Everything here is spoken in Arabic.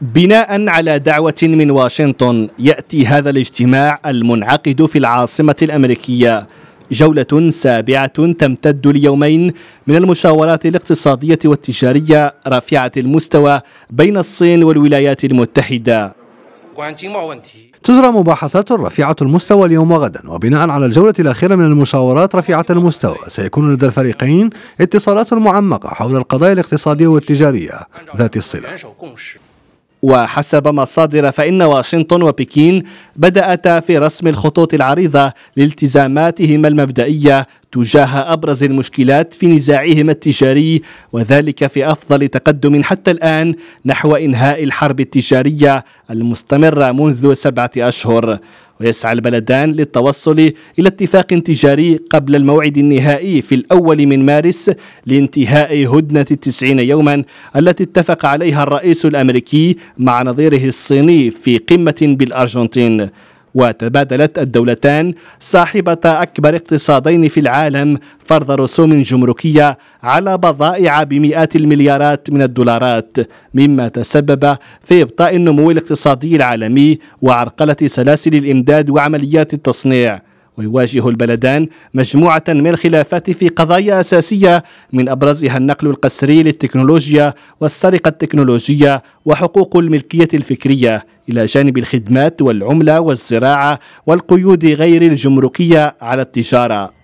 بناء على دعوة من واشنطن يأتي هذا الاجتماع المنعقد في العاصمة الأمريكية جولة سابعة تمتد ليومين من المشاورات الاقتصادية والتجارية رافعة المستوى بين الصين والولايات المتحدة. تجرى مباحثات رفيعة المستوى اليوم وغدا وبناء على الجولة الأخيرة من المشاورات رفيعة المستوى سيكون لدى الفريقين اتصالات معمقة حول القضايا الاقتصادية والتجارية ذات الصلة وحسب مصادر فإن واشنطن وبكين بدأتا في رسم الخطوط العريضة لالتزاماتهما المبدئية تجاه أبرز المشكلات في نزاعهما التجاري وذلك في أفضل تقدم حتى الآن نحو إنهاء الحرب التجارية المستمرة منذ سبعة أشهر ويسعى البلدان للتوصل إلى اتفاق تجاري قبل الموعد النهائي في الأول من مارس لانتهاء هدنة التسعين يوما التي اتفق عليها الرئيس الأمريكي مع نظيره الصيني في قمة بالأرجنتين وتبادلت الدولتان صاحبة أكبر اقتصادين في العالم فرض رسوم جمركية على بضائع بمئات المليارات من الدولارات مما تسبب في إبطاء النمو الاقتصادي العالمي وعرقلة سلاسل الإمداد وعمليات التصنيع ويواجه البلدان مجموعة من الخلافات في قضايا أساسية من أبرزها النقل القسري للتكنولوجيا والسرقة التكنولوجية وحقوق الملكية الفكرية إلى جانب الخدمات والعملة والزراعة والقيود غير الجمركية على التجارة